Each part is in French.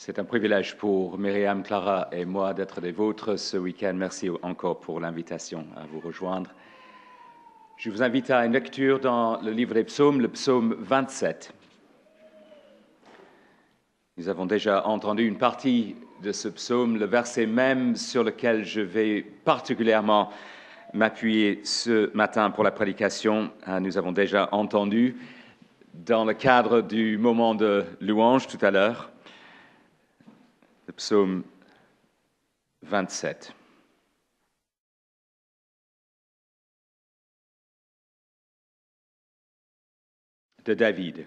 C'est un privilège pour Myriam, Clara et moi d'être des vôtres ce week-end. Merci encore pour l'invitation à vous rejoindre. Je vous invite à une lecture dans le livre des psaumes, le psaume 27. Nous avons déjà entendu une partie de ce psaume, le verset même sur lequel je vais particulièrement m'appuyer ce matin pour la prédication. Ah, nous avons déjà entendu dans le cadre du moment de louange tout à l'heure psaume 27. De David.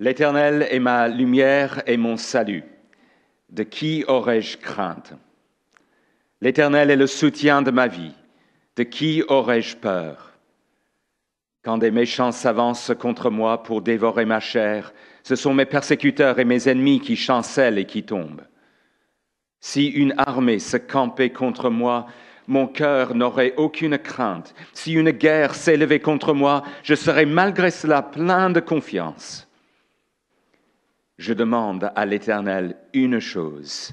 L'Éternel est ma lumière et mon salut. De qui aurais-je crainte L'Éternel est le soutien de ma vie. De qui aurais-je peur Quand des méchants s'avancent contre moi pour dévorer ma chair, ce sont mes persécuteurs et mes ennemis qui chancellent et qui tombent. Si une armée se campait contre moi, mon cœur n'aurait aucune crainte. Si une guerre s'élevait contre moi, je serais malgré cela plein de confiance. Je demande à l'Éternel une chose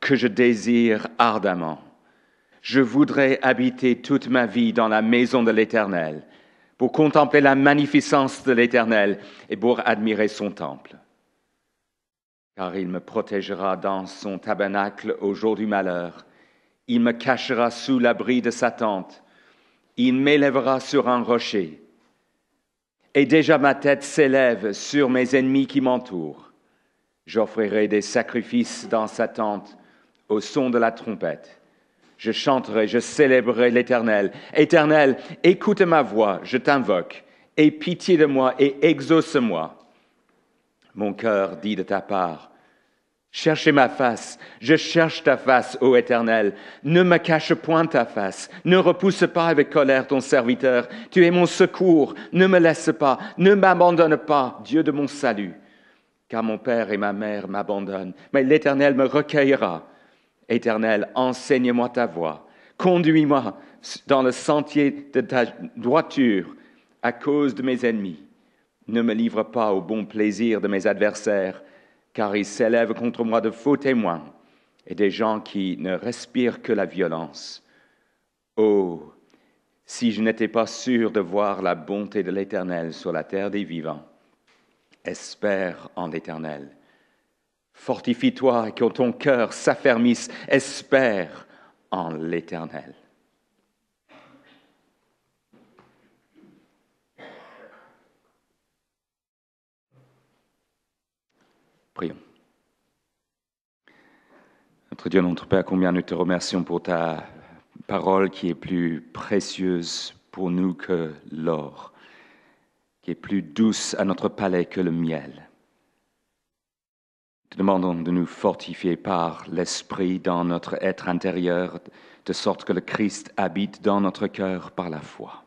que je désire ardemment. Je voudrais habiter toute ma vie dans la maison de l'Éternel pour contempler la magnificence de l'Éternel et pour admirer son temple. Car il me protégera dans son tabernacle au jour du malheur. Il me cachera sous l'abri de sa tente. Il m'élèvera sur un rocher. Et déjà ma tête s'élève sur mes ennemis qui m'entourent. J'offrirai des sacrifices dans sa tente au son de la trompette je chanterai, je célébrerai l'Éternel. Éternel, écoute ma voix, je t'invoque. Aie pitié de moi et exauce-moi. Mon cœur dit de ta part, Cherchez ma face, je cherche ta face, ô Éternel. Ne me cache point ta face, ne repousse pas avec colère ton serviteur. Tu es mon secours, ne me laisse pas, ne m'abandonne pas, Dieu de mon salut. Car mon père et ma mère m'abandonnent, mais l'Éternel me recueillera. Éternel, enseigne-moi ta voie, conduis-moi dans le sentier de ta droiture à cause de mes ennemis. Ne me livre pas au bon plaisir de mes adversaires, car ils s'élèvent contre moi de faux témoins et des gens qui ne respirent que la violence. Oh, si je n'étais pas sûr de voir la bonté de l'Éternel sur la terre des vivants, espère en l'Éternel. Fortifie-toi et que ton cœur s'affermisse. Espère en l'Éternel. Prions. Notre Dieu, notre Père, combien nous te remercions pour ta parole qui est plus précieuse pour nous que l'or, qui est plus douce à notre palais que le miel. Te demandons de nous fortifier par l'Esprit dans notre être intérieur, de sorte que le Christ habite dans notre cœur par la foi.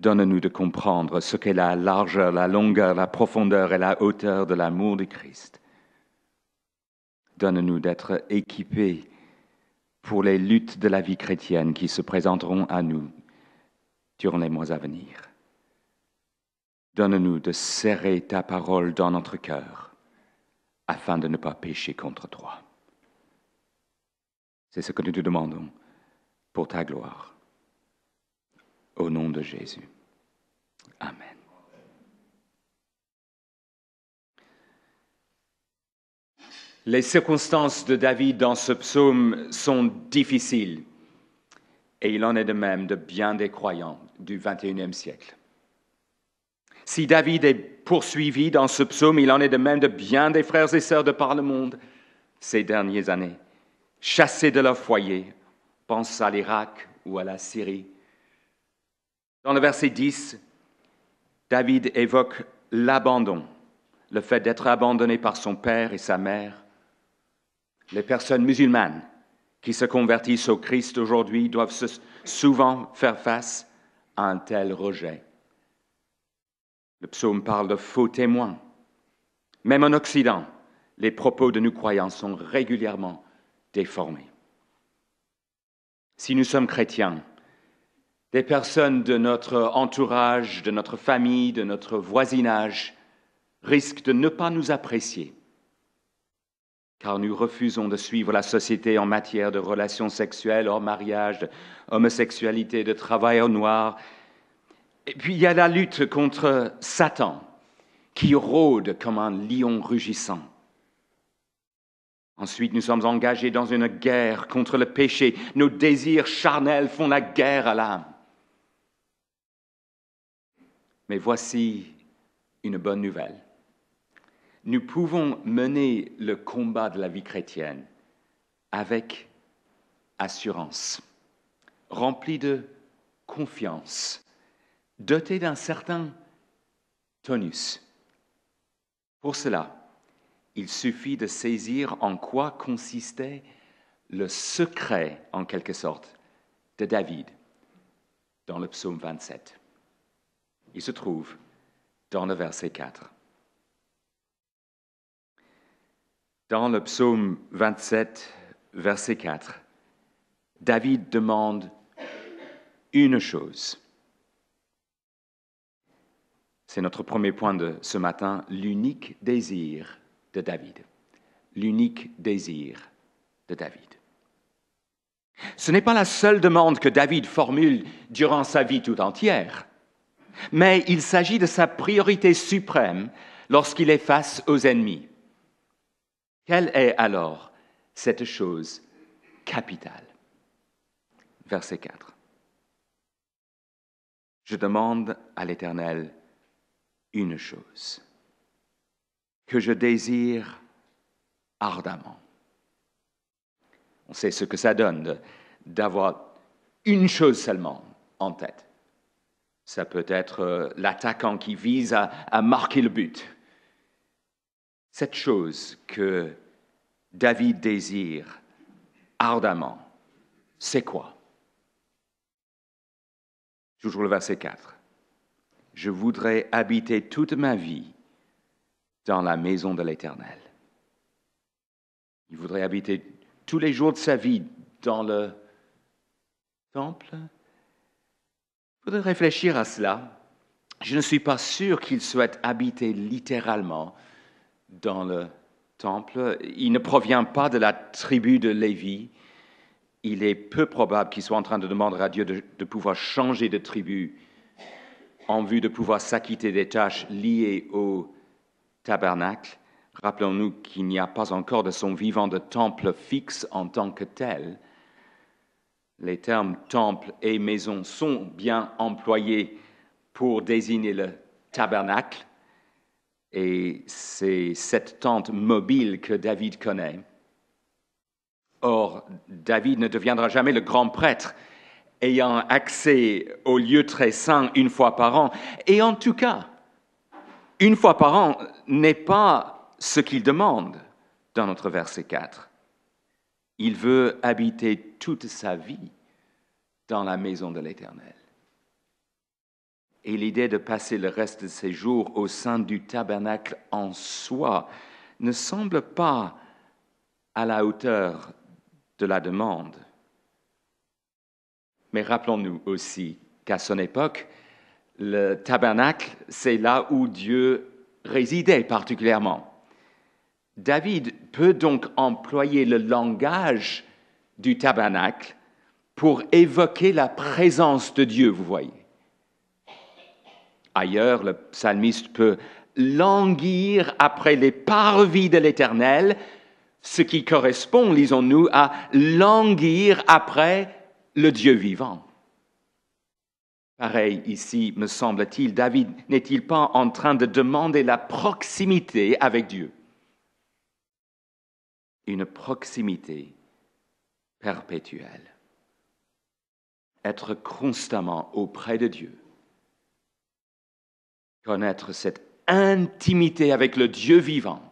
Donne-nous de comprendre ce qu'est la largeur, la longueur, la profondeur et la hauteur de l'amour du Christ. Donne-nous d'être équipés pour les luttes de la vie chrétienne qui se présenteront à nous durant les mois à venir. Donne-nous de serrer ta parole dans notre cœur afin de ne pas pécher contre toi. C'est ce que nous te demandons pour ta gloire. Au nom de Jésus. Amen. Les circonstances de David dans ce psaume sont difficiles et il en est de même de bien des croyants du 21e siècle. Si David est poursuivi dans ce psaume, il en est de même de bien des frères et sœurs de par le monde ces dernières années, chassés de leur foyer. Pense à l'Irak ou à la Syrie. Dans le verset 10, David évoque l'abandon, le fait d'être abandonné par son père et sa mère. Les personnes musulmanes qui se convertissent au Christ aujourd'hui doivent souvent faire face à un tel rejet. Le psaume parle de faux témoins. Même en Occident, les propos de nous croyants sont régulièrement déformés. Si nous sommes chrétiens, des personnes de notre entourage, de notre famille, de notre voisinage risquent de ne pas nous apprécier, car nous refusons de suivre la société en matière de relations sexuelles hors mariage, d'homosexualité, de travail au noir, et puis il y a la lutte contre Satan qui rôde comme un lion rugissant. Ensuite, nous sommes engagés dans une guerre contre le péché. Nos désirs charnels font la guerre à l'âme. Mais voici une bonne nouvelle. Nous pouvons mener le combat de la vie chrétienne avec assurance, rempli de confiance doté d'un certain tonus. Pour cela, il suffit de saisir en quoi consistait le secret, en quelque sorte, de David dans le psaume 27. Il se trouve dans le verset 4. Dans le psaume 27, verset 4, David demande une chose. C'est notre premier point de ce matin, l'unique désir de David. L'unique désir de David. Ce n'est pas la seule demande que David formule durant sa vie tout entière, mais il s'agit de sa priorité suprême lorsqu'il est face aux ennemis. Quelle est alors cette chose capitale Verset 4. Je demande à l'Éternel une chose que je désire ardemment. On sait ce que ça donne d'avoir une chose seulement en tête. Ça peut être euh, l'attaquant qui vise à, marquer le but. Cette chose que David désire ardemment, c'est quoi Toujours le verset 4 je voudrais habiter toute ma vie dans la maison de l'Éternel. Il voudrait habiter tous les jours de sa vie dans le temple. Il faudrait réfléchir à cela. Je ne suis pas sûr qu'il souhaite habiter littéralement dans le temple. Il ne provient pas de la tribu de Lévi. Il est peu probable qu'il soit en train de demander à Dieu de, de pouvoir changer de tribu en vue de pouvoir s'acquitter des tâches liées au tabernacle. Rappelons-nous qu'il n'y a pas encore de son vivant de temple fixe en tant que tel. Les termes temple et maison sont bien employés pour désigner le tabernacle, et c'est cette tente mobile que David connaît. Or, David ne deviendra jamais le grand prêtre ayant accès au lieu très saint une fois par an. Et en tout cas, une fois par an n'est pas ce qu'il demande dans notre verset 4. Il veut habiter toute sa vie dans la maison de l'Éternel. Et l'idée de passer le reste de ses jours au sein du tabernacle en soi ne semble pas à la hauteur de la demande. Mais rappelons-nous aussi qu'à son époque, le tabernacle, c'est là où Dieu résidait particulièrement. David peut donc employer le langage du tabernacle pour évoquer la présence de Dieu, vous voyez. Ailleurs, le psalmiste peut languir après les parvis de l'Éternel, ce qui correspond, lisons-nous, à languir après le Dieu vivant. Pareil ici, me semble-t-il, David n'est-il pas en train de demander la proximité avec Dieu Une proximité perpétuelle. Être constamment auprès de Dieu. Connaître cette intimité avec le Dieu vivant,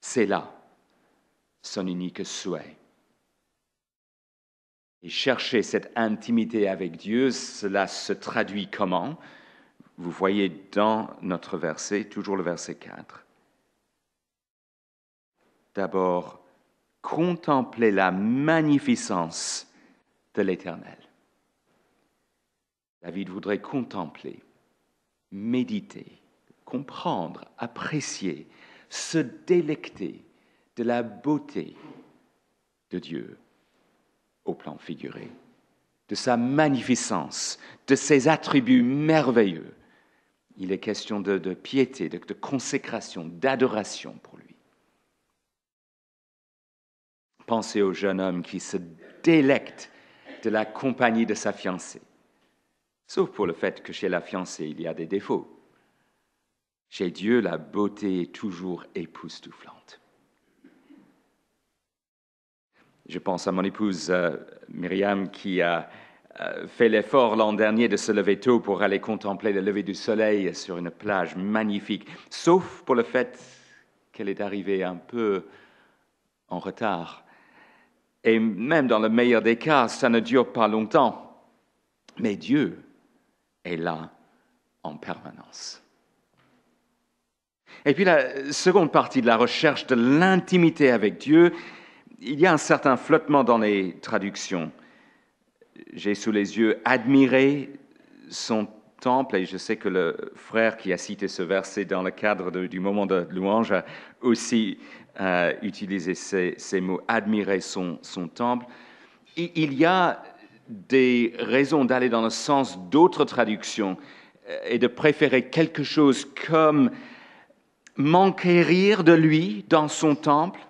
c'est là son unique souhait. Et chercher cette intimité avec Dieu, cela se traduit comment Vous voyez dans notre verset, toujours le verset 4. D'abord, contempler la magnificence de l'Éternel. David voudrait contempler, méditer, comprendre, apprécier, se délecter de la beauté de Dieu au plan figuré, de sa magnificence, de ses attributs merveilleux. Il est question de, piété, de, de consécration, d'adoration pour lui. Pensez au jeune homme qui se délecte de la compagnie de sa fiancée, sauf pour le fait que chez la fiancée, il y a des défauts. Chez Dieu, la beauté est toujours époustouflante. Je pense à mon épouse euh, Myriam qui a euh, fait l'effort l'an dernier de se lever tôt pour aller contempler le lever du soleil sur une plage magnifique, sauf pour le fait qu'elle est arrivée un peu en retard. Et même dans le meilleur des cas, ça ne dure pas longtemps. Mais Dieu est là en permanence. Et puis la seconde partie de la recherche de l'intimité avec Dieu, il y a un certain flottement dans les traductions. J'ai sous les yeux admiré son temple, et je sais que le frère qui a cité ce verset dans le cadre du moment de louange a aussi euh, utilisé ces, mots, admirer son, temple. il y a des raisons d'aller dans le sens d'autres traductions euh, et de préférer quelque chose comme m'enquérir de lui dans son temple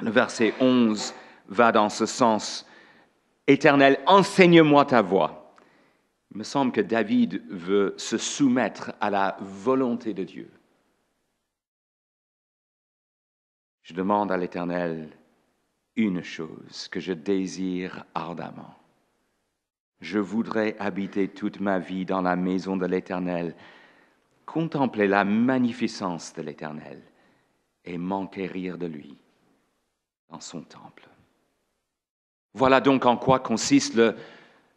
le verset 11 va dans ce sens. Éternel, enseigne-moi ta voix. Il me semble que David veut se soumettre à la volonté de Dieu. Je demande à l'Éternel une chose que je désire ardemment. Je voudrais habiter toute ma vie dans la maison de l'Éternel, contempler la magnificence de l'Éternel et m'enquérir de lui son temple. Voilà donc en quoi consiste le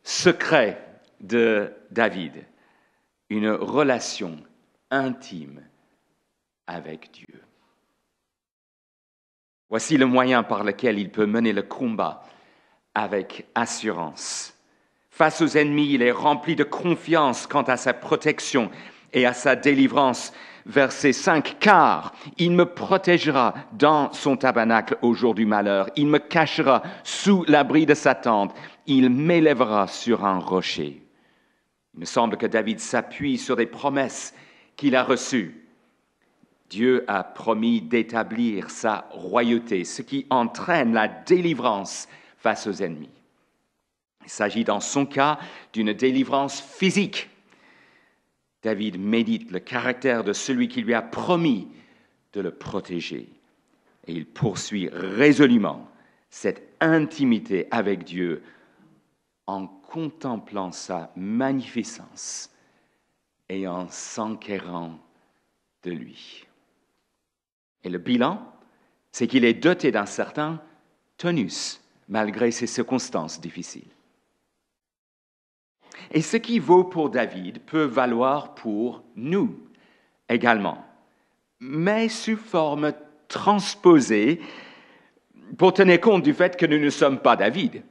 secret de David, une relation intime avec Dieu. Voici le moyen par lequel il peut mener le combat avec assurance. Face aux ennemis, il est rempli de confiance quant à sa protection et à sa délivrance verset 5, car il me protégera dans son tabernacle au jour du malheur, il me cachera sous l'abri de sa tente, il m'élèvera sur un rocher. Il me semble que David s'appuie sur des promesses qu'il a reçues. Dieu a promis d'établir sa royauté, ce qui entraîne la délivrance face aux ennemis. Il s'agit dans son cas d'une délivrance physique David médite le caractère de celui qui lui a promis de le protéger. Et il poursuit résolument cette intimité avec Dieu en contemplant sa magnificence et en s'enquérant de lui. Et le bilan, c'est qu'il est doté d'un certain tonus malgré ses circonstances difficiles. Et ce qui vaut pour David peut valoir pour nous également, mais sous forme transposée pour tenir compte du fait que nous ne sommes pas David.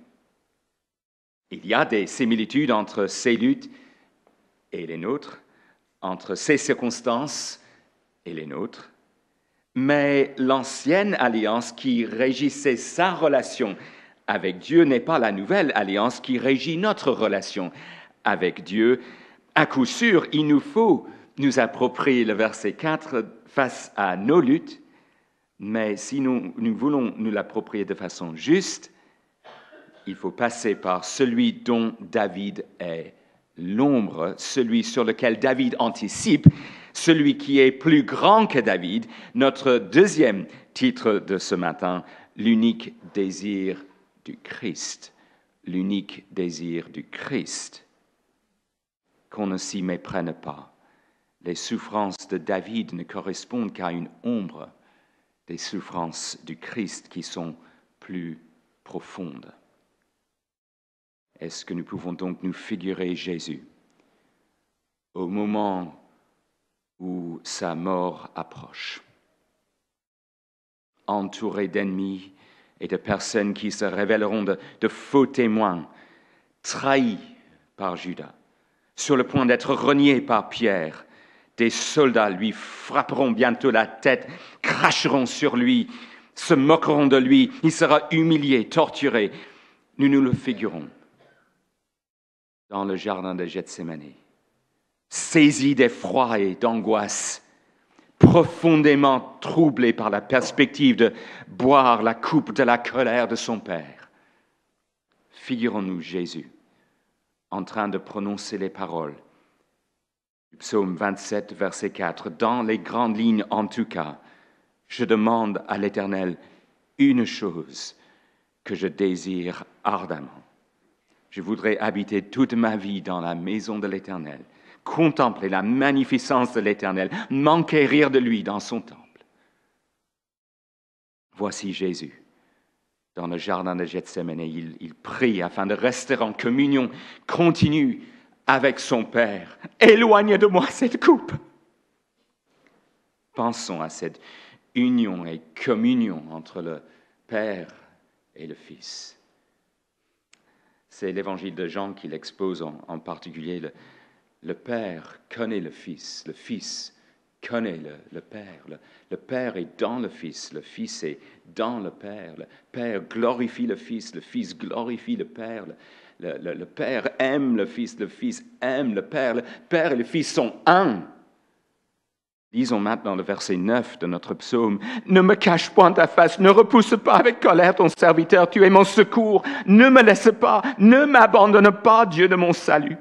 Il y a des similitudes entre ses luttes et les nôtres, entre ces circonstances et les nôtres, mais l'ancienne alliance qui régissait sa relation avec Dieu n'est pas la nouvelle alliance qui régit notre relation avec Dieu, à coup sûr, il nous faut nous approprier le verset 4 face à nos luttes, mais si nous, voulons nous l'approprier de façon juste, il faut passer par celui dont David est l'ombre, celui sur lequel David anticipe, celui qui est plus grand que David, notre deuxième titre de ce matin, l'unique désir du Christ, l'unique désir du Christ qu'on ne s'y méprenne pas. Les souffrances de David ne correspondent qu'à une ombre des souffrances du Christ qui sont plus profondes. Est-ce que nous pouvons donc nous figurer Jésus au moment où sa mort approche, entouré d'ennemis et de personnes qui se révéleront de, faux témoins, trahis par Judas, sur le point d'être renié par Pierre, des soldats lui frapperont bientôt la tête, cracheront sur lui, se moqueront de lui, il sera humilié, torturé. Nous nous le figurons dans le jardin de Gethsemane, saisi d'effroi et d'angoisse, profondément troublé par la perspective de boire la coupe de la colère de son Père. Figurons-nous Jésus en train de prononcer les paroles. Psaume 27, verset 4. Dans les grandes lignes, en tout cas, je demande à l'Éternel une chose que je désire ardemment. Je voudrais habiter toute ma vie dans la maison de l'Éternel, contempler la magnificence de l'Éternel, m'enquérir de lui dans son temple. Voici Jésus dans le jardin de Gethsemane. Il, il prie afin de rester en communion continue avec son Père. Éloigne de moi cette coupe. Pensons à cette union et communion entre le Père et le Fils. C'est l'évangile de Jean qui l'expose en, particulier. Le, le Père connaît le Fils, le Fils connais le, le Père. Le, Père est dans le Fils, le Fils est dans le Père. Le Père glorifie le Fils, le Fils glorifie le Père. Le, le Père aime le Fils, le Fils aime le Père. Le Père et le Fils sont un. Lisons maintenant le verset 9 de notre psaume. Ne me cache point ta face, ne repousse pas avec colère ton serviteur, tu es mon secours, ne me laisse pas, ne m'abandonne pas, Dieu de mon salut.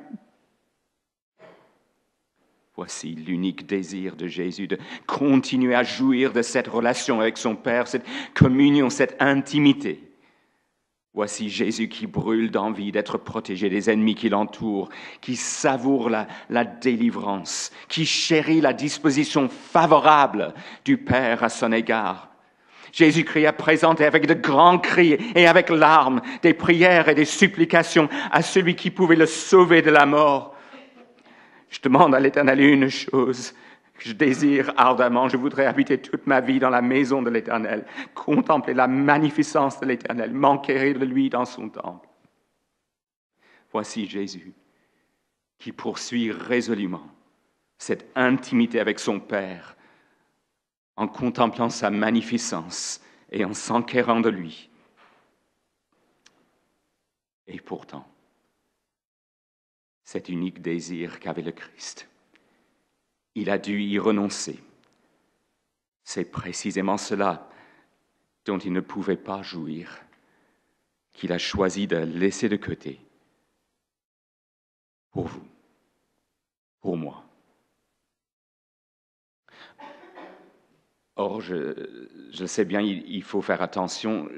Voici l'unique désir de Jésus de continuer à jouir de cette relation avec son Père, cette communion, cette intimité. Voici Jésus qui brûle d'envie d'être protégé des ennemis qui l'entourent, qui savoure la, délivrance, qui chérit la disposition favorable du Père à son égard. Jésus christ a présenté avec de grands cris et avec larmes, des prières et des supplications à celui qui pouvait le sauver de la mort. Je demande à l'Éternel une chose que je désire ardemment. Je voudrais habiter toute ma vie dans la maison de l'Éternel, contempler la magnificence de l'Éternel, m'enquérir de lui dans son temple. Voici Jésus qui poursuit résolument cette intimité avec son Père en contemplant sa magnificence et en s'enquérant de lui. Et pourtant, cet unique désir qu'avait le Christ. Il a dû y renoncer. C'est précisément cela dont il ne pouvait pas jouir, qu'il a choisi de laisser de côté pour vous, pour moi. Or, je, sais bien, il, il faut faire attention.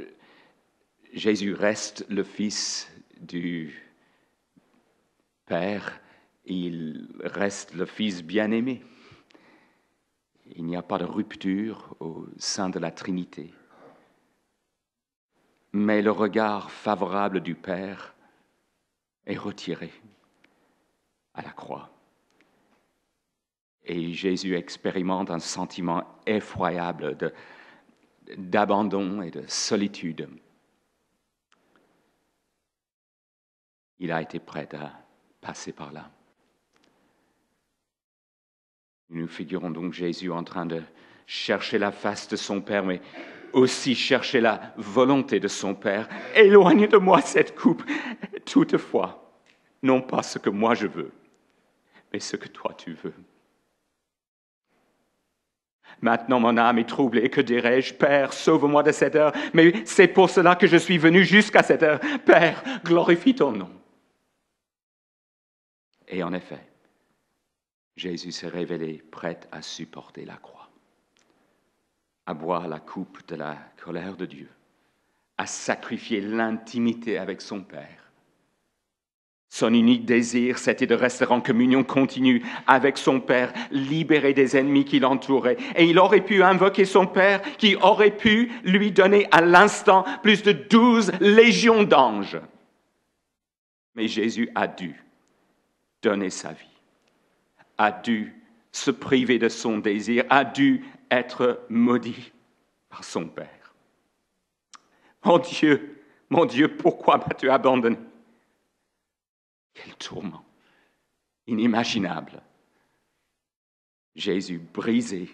Jésus reste le Fils du Père, il reste le Fils bien-aimé. Il n'y a pas de rupture au sein de la Trinité. Mais le regard favorable du Père est retiré à la croix. Et Jésus expérimente un sentiment effroyable d'abandon et de solitude. Il a été prêt à passer par là. Nous figurons donc Jésus en train de chercher la face de son Père, mais aussi chercher la volonté de son Père. Éloigne de moi cette coupe, toutefois, non pas ce que moi je veux, mais ce que toi tu veux. Maintenant mon âme est troublée, que dirais-je Père, sauve-moi de cette heure, mais c'est pour cela que je suis venu jusqu'à cette heure. Père, glorifie ton nom. Et en effet, Jésus s'est révélé prêt à supporter la croix, à boire la coupe de la colère de Dieu, à sacrifier l'intimité avec son Père. Son unique désir, c'était de rester en communion continue avec son Père, libéré des ennemis qui l'entouraient. Et il aurait pu invoquer son Père qui aurait pu lui donner à l'instant plus de douze légions d'anges. Mais Jésus a dû donner sa vie, a dû se priver de son désir, a dû être maudit par son Père. Mon Dieu, mon Dieu, pourquoi m'as-tu abandonné Quel tourment inimaginable. Jésus brisé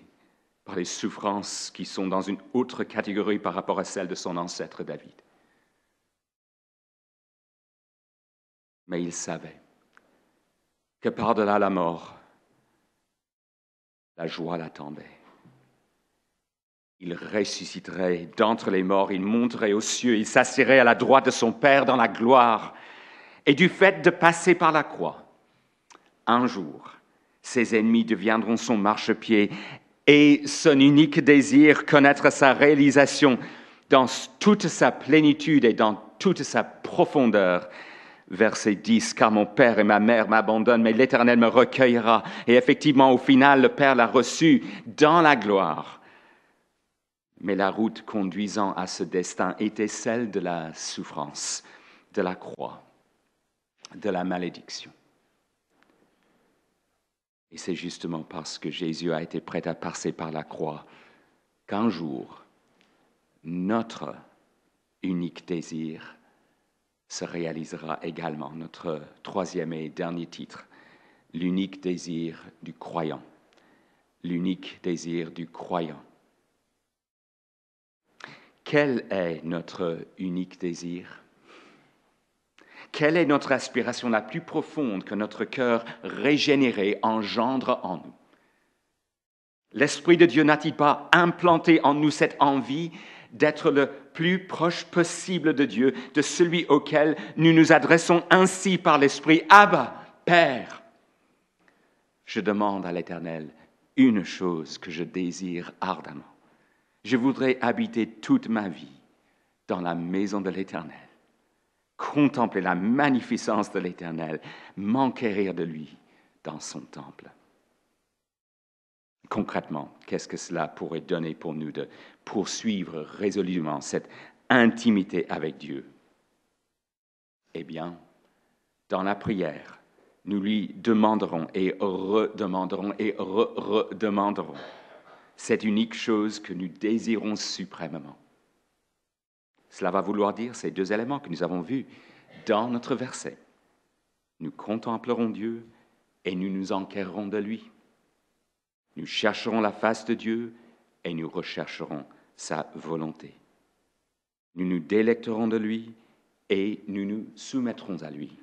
par les souffrances qui sont dans une autre catégorie par rapport à celle de son ancêtre David. Mais il savait que par-delà la mort, la joie l'attendait. Il ressusciterait d'entre les morts, il monterait aux cieux, il s'assirait à la droite de son Père dans la gloire. Et du fait de passer par la croix, un jour, ses ennemis deviendront son marchepied et son unique désir, connaître sa réalisation dans toute sa plénitude et dans toute sa profondeur, verset 10, car mon père et ma mère m'abandonnent, mais l'Éternel me recueillera. Et effectivement, au final, le Père l'a reçu dans la gloire. Mais la route conduisant à ce destin était celle de la souffrance, de la croix, de la malédiction. Et c'est justement parce que Jésus a été prêt à passer par la croix qu'un jour, notre unique désir se réalisera également notre troisième et dernier titre, l'unique désir du croyant. L'unique désir du croyant. Quel est notre unique désir Quelle est notre aspiration la plus profonde que notre cœur régénéré engendre en nous L'Esprit de Dieu n'a-t-il pas implanté en nous cette envie d'être le plus proche possible de Dieu, de celui auquel nous nous adressons ainsi par l'Esprit. Abba, Père, je demande à l'Éternel une chose que je désire ardemment. Je voudrais habiter toute ma vie dans la maison de l'Éternel, contempler la magnificence de l'Éternel, m'enquérir de lui dans son temple concrètement, qu'est-ce que cela pourrait donner pour nous de poursuivre résolument cette intimité avec Dieu Eh bien, dans la prière, nous lui demanderons et redemanderons et redemanderons cette unique chose que nous désirons suprêmement. Cela va vouloir dire ces deux éléments que nous avons vus dans notre verset. Nous contemplerons Dieu et nous nous enquerrons de lui. Nous chercherons la face de Dieu et nous rechercherons sa volonté. Nous nous délecterons de lui et nous nous soumettrons à lui.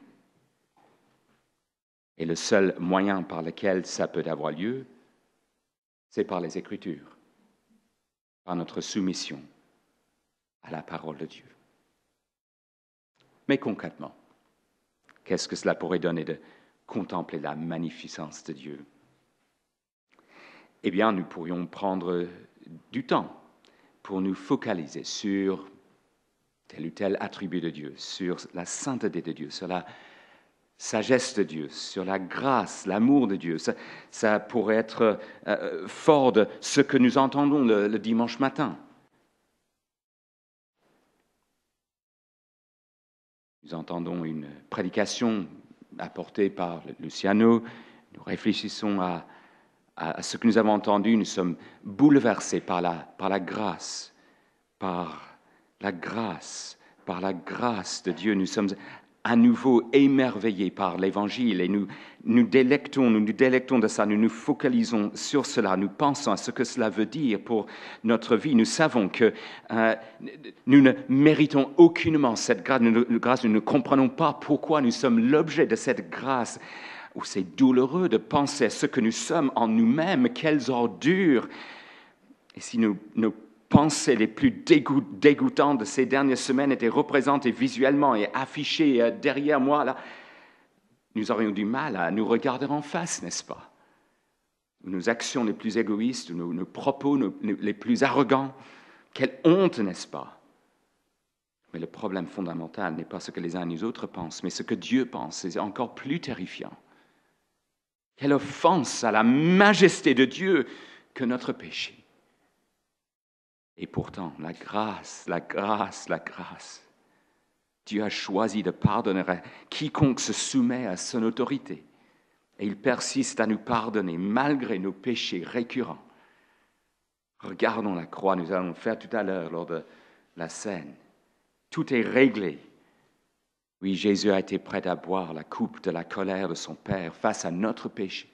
Et le seul moyen par lequel ça peut avoir lieu, c'est par les Écritures, par notre soumission à la parole de Dieu. Mais concrètement, qu'est-ce que cela pourrait donner de contempler la magnificence de Dieu eh bien, nous pourrions prendre du temps pour nous focaliser sur tel ou tel attribut de Dieu, sur la sainteté de Dieu, sur la sagesse de Dieu, sur la grâce, l'amour de Dieu. Ça, pourrait être euh, fort de ce que nous entendons le dimanche matin. Nous entendons une prédication apportée par Luciano, nous réfléchissons à à, ce que nous avons entendu, nous sommes bouleversés par la, grâce, par la grâce, par la grâce de Dieu. Nous sommes à nouveau émerveillés par l'Évangile et nous nous délectons, nous nous délectons de ça, nous nous focalisons sur cela, nous pensons à ce que cela veut dire pour notre vie. Nous savons que euh, nous ne méritons aucunement cette grâce, nous ne comprenons pas pourquoi nous sommes l'objet de cette grâce où c'est douloureux de penser à ce que nous sommes en nous-mêmes, quelles ordures. Et si nos pensées les plus dégoûtantes de ces dernières semaines étaient représentées visuellement et affichées euh, derrière moi, là, nous aurions du mal à nous regarder en face, n'est-ce pas Nos actions les plus égoïstes, nos, nos propos les plus arrogants, quelle honte, n'est-ce pas mais le problème fondamental n'est pas ce que les uns et les autres pensent, mais ce que Dieu pense. C'est encore plus terrifiant. Quelle offense à la majesté de Dieu que notre péché. Et pourtant, la grâce, la grâce, la grâce. Dieu a choisi de pardonner à quiconque se soumet à son autorité. Et il persiste à nous pardonner malgré nos péchés récurrents. Regardons la croix, nous allons faire tout à l'heure lors de la scène. Tout est réglé oui, Jésus a été prêt à boire la coupe de la colère de son Père face à notre péché.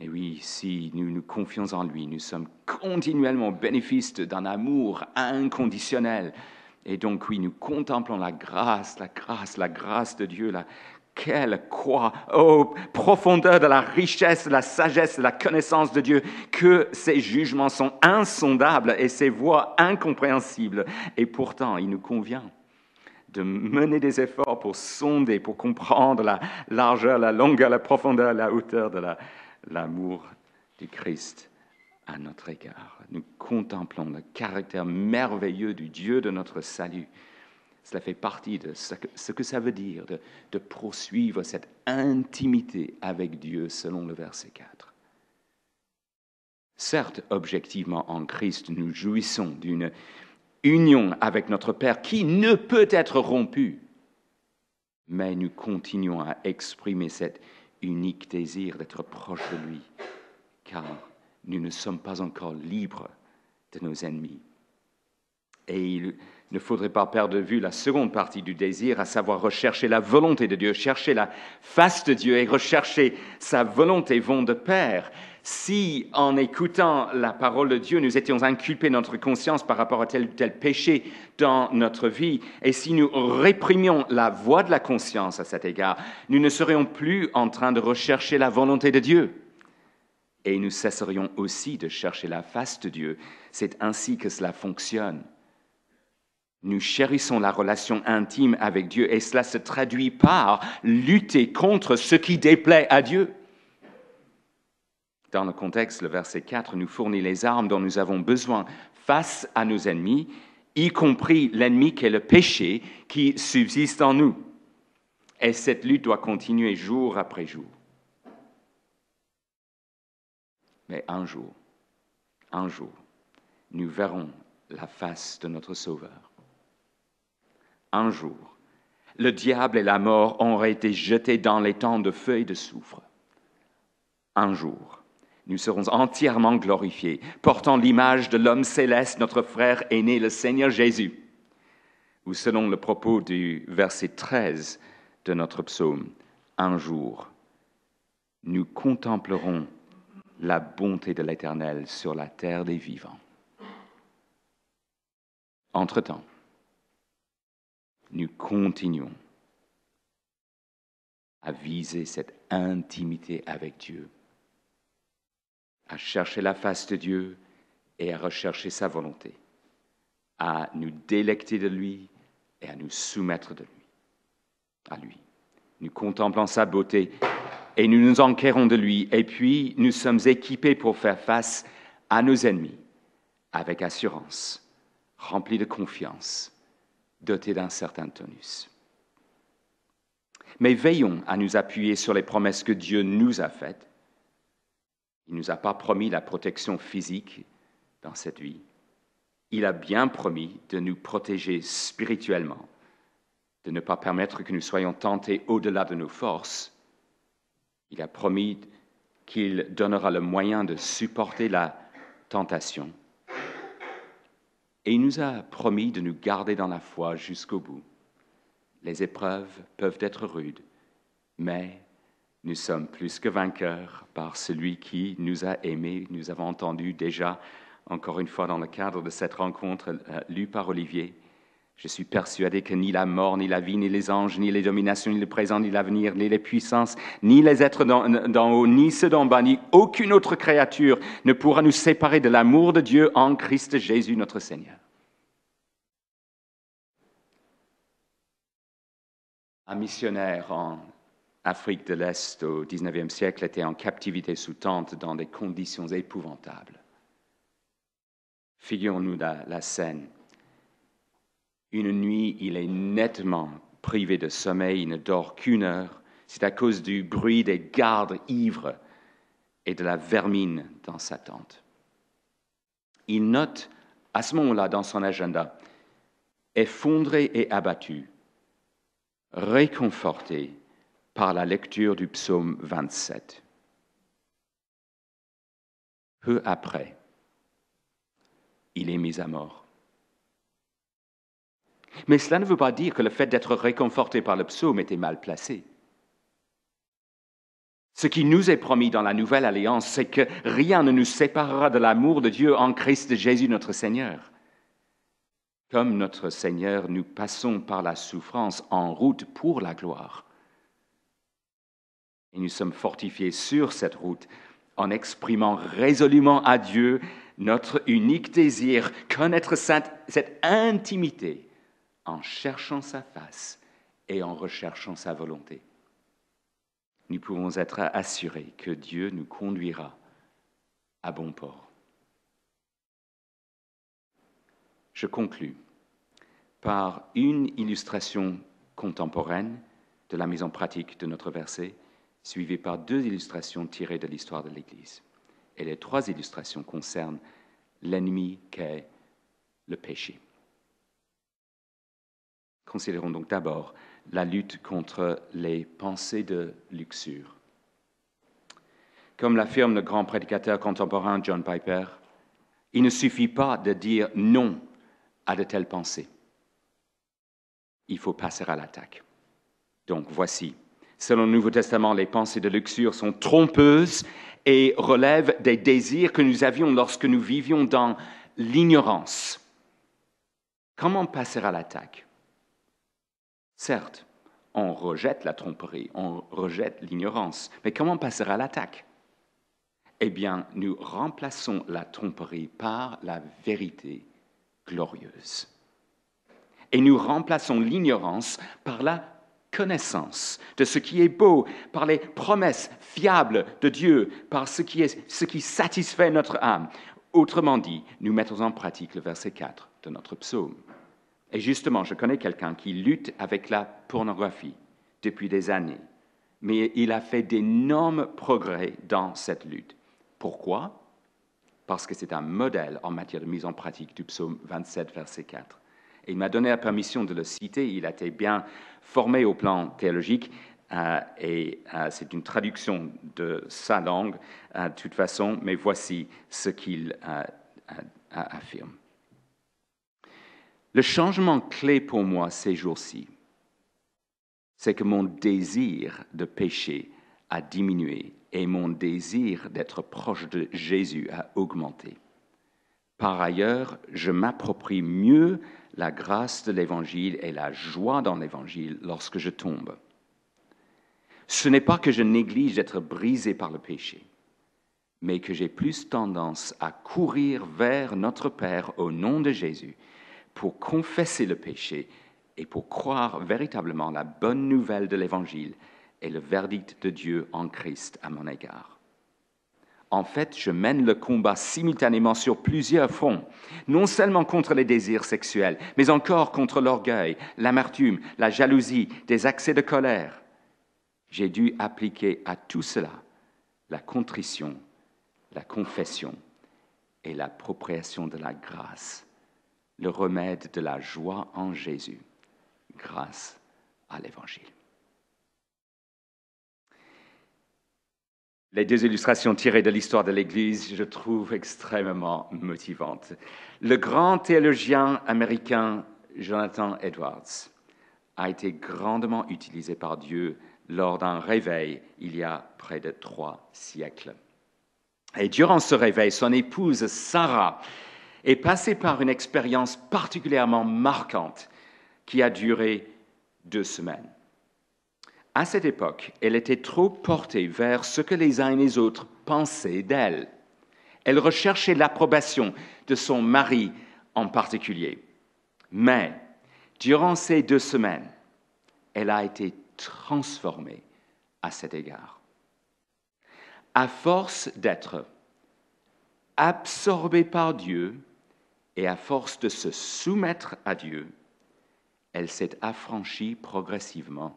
Et oui, si nous nous confions en lui, nous sommes continuellement bénéfices d'un amour inconditionnel. Et donc oui, nous contemplons la grâce, la grâce, la grâce de Dieu, la, quelle croix, oh, profondeur de la richesse, de la sagesse, de la connaissance de Dieu, que ses jugements sont insondables et ses voies incompréhensibles. Et pourtant, il nous convient de mener des efforts pour sonder, pour comprendre la largeur, la longueur, la profondeur, la hauteur de l'amour du Christ à notre égard. Nous contemplons le caractère merveilleux du Dieu de notre salut. Cela fait partie de ce que, ça veut dire de, de poursuivre cette intimité avec Dieu selon le verset 4. Certes, objectivement, en Christ, nous jouissons d'une union avec notre Père qui ne peut être rompue. Mais nous continuons à exprimer cet unique désir d'être proche de lui, car nous ne sommes pas encore libres de nos ennemis. Et il ne faudrait pas perdre de vue la seconde partie du désir, à savoir rechercher la volonté de Dieu, chercher la face de Dieu et rechercher sa volonté vont de pair. Si, en écoutant la parole de Dieu, nous étions inculpés notre conscience par rapport à tel ou tel péché dans notre vie, et si nous réprimions la voix de la conscience à cet égard, nous ne serions plus en train de rechercher la volonté de Dieu. Et nous cesserions aussi de chercher la face de Dieu. C'est ainsi que cela fonctionne. Nous chérissons la relation intime avec Dieu et cela se traduit par lutter contre ce qui déplaît à Dieu. Dans le contexte, le verset 4 nous fournit les armes dont nous avons besoin face à nos ennemis, y compris l'ennemi qui est le péché qui subsiste en nous. Et cette lutte doit continuer jour après jour. Mais un jour, un jour, nous verrons la face de notre Sauveur. Un jour, le diable et la mort auraient été jetés dans les temps de feu et de soufre. Un jour, nous serons entièrement glorifiés, portant l'image de l'homme céleste, notre frère aîné, le Seigneur Jésus, ou selon le propos du verset 13 de notre psaume, un jour, nous contemplerons la bonté de l'Éternel sur la terre des vivants. Entre-temps, nous continuons à viser cette intimité avec Dieu à chercher la face de Dieu et à rechercher sa volonté, à nous délecter de lui et à nous soumettre de lui, à lui. Nous contemplons sa beauté et nous nous enquérons de lui, et puis nous sommes équipés pour faire face à nos ennemis avec assurance, remplis de confiance, dotés d'un certain tonus. Mais veillons à nous appuyer sur les promesses que Dieu nous a faites il ne nous a pas promis la protection physique dans cette vie. Il a bien promis de nous protéger spirituellement, de ne pas permettre que nous soyons tentés au-delà de nos forces. Il a promis qu'il donnera le moyen de supporter la tentation. Et il nous a promis de nous garder dans la foi jusqu'au bout. Les épreuves peuvent être rudes, mais nous sommes plus que vainqueurs par celui qui nous a aimés. Nous avons entendu déjà, encore une fois, dans le cadre de cette rencontre euh, lue par Olivier, je suis persuadé que ni la mort, ni la vie, ni les anges, ni les dominations, ni le présent, ni l'avenir, ni les puissances, ni les êtres d'en haut, ni ceux d'en bas, ni aucune autre créature ne pourra nous séparer de l'amour de Dieu en Christ Jésus notre Seigneur. Un missionnaire en Afrique de l'Est au XIXe siècle était en captivité sous tente dans des conditions épouvantables. Figurons-nous la, la scène. Une nuit, il est nettement privé de sommeil, il ne dort qu'une heure. C'est à cause du bruit des gardes ivres et de la vermine dans sa tente. Il note à ce moment-là dans son agenda effondré et abattu, réconforté, par la lecture du psaume 27. Peu après, il est mis à mort. Mais cela ne veut pas dire que le fait d'être réconforté par le psaume était mal placé. Ce qui nous est promis dans la nouvelle alliance, c'est que rien ne nous séparera de l'amour de Dieu en Christ Jésus notre Seigneur. Comme notre Seigneur, nous passons par la souffrance en route pour la gloire. Et nous sommes fortifiés sur cette route en exprimant résolument à Dieu notre unique désir, connaître cette, intimité en cherchant sa face et en recherchant sa volonté. Nous pouvons être assurés que Dieu nous conduira à bon port. Je conclus par une illustration contemporaine de la mise en pratique de notre verset suivie par deux illustrations tirées de l'histoire de l'Église. Et les trois illustrations concernent l'ennemi qu'est le péché. Considérons donc d'abord la lutte contre les pensées de luxure. Comme l'affirme le grand prédicateur contemporain John Piper, il ne suffit pas de dire non à de telles pensées. Il faut passer à l'attaque. Donc voici Selon le Nouveau Testament, les pensées de luxure sont trompeuses et relèvent des désirs que nous avions lorsque nous vivions dans l'ignorance. Comment passer à l'attaque Certes, on rejette la tromperie, on rejette l'ignorance, mais comment passer à l'attaque Eh bien, nous remplaçons la tromperie par la vérité glorieuse. Et nous remplaçons l'ignorance par la connaissance de ce qui est beau, par les promesses fiables de Dieu, par ce qui, ce qui satisfait notre âme. Autrement dit, nous mettons en pratique le verset 4 de notre psaume. Et justement, je connais quelqu'un qui lutte avec la pornographie depuis des années, mais il a fait d'énormes progrès dans cette lutte. Pourquoi Parce que c'est un modèle en matière de mise en pratique du psaume 27, verset 4 il m'a donné la permission de le citer. Il a été bien formé au plan théologique euh, et euh, c'est une traduction de sa langue, euh, de toute façon, mais voici ce qu'il affirme. Le changement clé pour moi ces jours-ci, c'est que mon désir de pécher a diminué et mon désir d'être proche de Jésus a augmenté. Par ailleurs, je m'approprie mieux la grâce de l'Évangile et la joie dans l'Évangile lorsque je tombe. Ce n'est pas que je néglige d'être brisé par le péché, mais que j'ai plus tendance à courir vers notre Père au nom de Jésus pour confesser le péché et pour croire véritablement la bonne nouvelle de l'Évangile et le verdict de Dieu en Christ à mon égard. En fait, je mène le combat simultanément sur plusieurs fronts, non seulement contre les désirs sexuels, mais encore contre l'orgueil, l'amertume, la jalousie, des accès de colère. J'ai dû appliquer à tout cela la contrition, la confession et l'appropriation de la grâce, le remède de la joie en Jésus, grâce à l'Évangile. Les deux illustrations tirées de l'histoire de l'Église, je trouve extrêmement motivantes. Le grand théologien américain Jonathan Edwards a été grandement utilisé par Dieu lors d'un réveil il y a près de trois siècles. Et durant ce réveil, son épouse Sarah est passée par une expérience particulièrement marquante qui a duré deux semaines. À cette époque, elle était trop portée vers ce que les uns et les autres pensaient d'elle. Elle recherchait l'approbation de son mari en particulier. Mais, durant ces deux semaines, elle a été transformée à cet égard. À force d'être absorbée par Dieu et à force de se soumettre à Dieu, elle s'est affranchie progressivement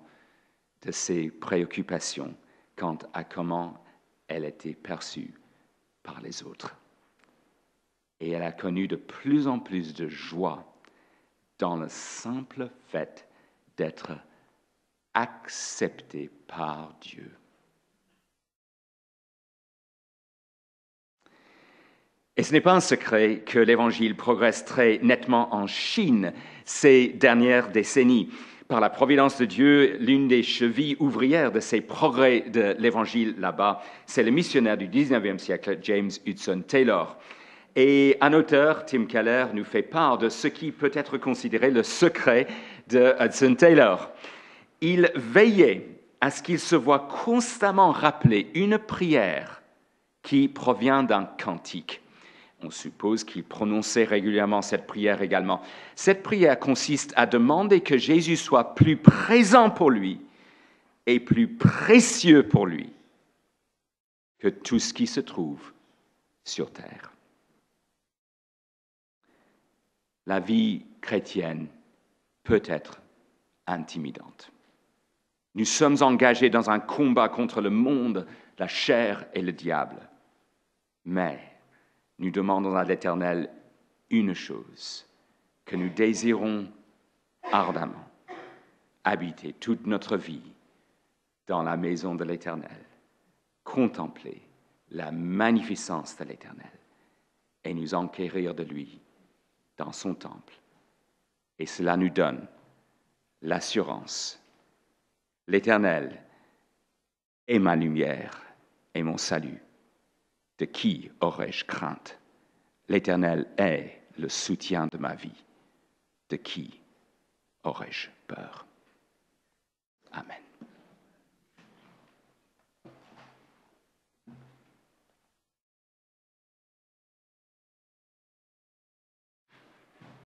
de ses préoccupations quant à comment elle était perçue par les autres. Et elle a connu de plus en plus de joie dans le simple fait d'être acceptée par Dieu. Et ce n'est pas un secret que l'Évangile progresse très nettement en Chine ces dernières décennies par la providence de Dieu, l'une des chevilles ouvrières de ces progrès de l'Évangile là-bas, c'est le missionnaire du 19e siècle, James Hudson Taylor. Et un auteur, Tim Keller, nous fait part de ce qui peut être considéré le secret de Hudson Taylor. Il veillait à ce qu'il se voit constamment rappeler une prière qui provient d'un cantique. On suppose qu'il prononçait régulièrement cette prière également. Cette prière consiste à demander que Jésus soit plus présent pour lui et plus précieux pour lui que tout ce qui se trouve sur terre. La vie chrétienne peut être intimidante. Nous sommes engagés dans un combat contre le monde, la chair et le diable. Mais nous demandons à l'Éternel une chose, que nous désirons ardemment, habiter toute notre vie dans la maison de l'Éternel, contempler la magnificence de l'Éternel et nous enquérir de lui dans son temple. Et cela nous donne l'assurance. L'Éternel est ma lumière et mon salut. De qui aurais-je crainte L'Éternel est le soutien de ma vie. De qui aurais-je peur Amen.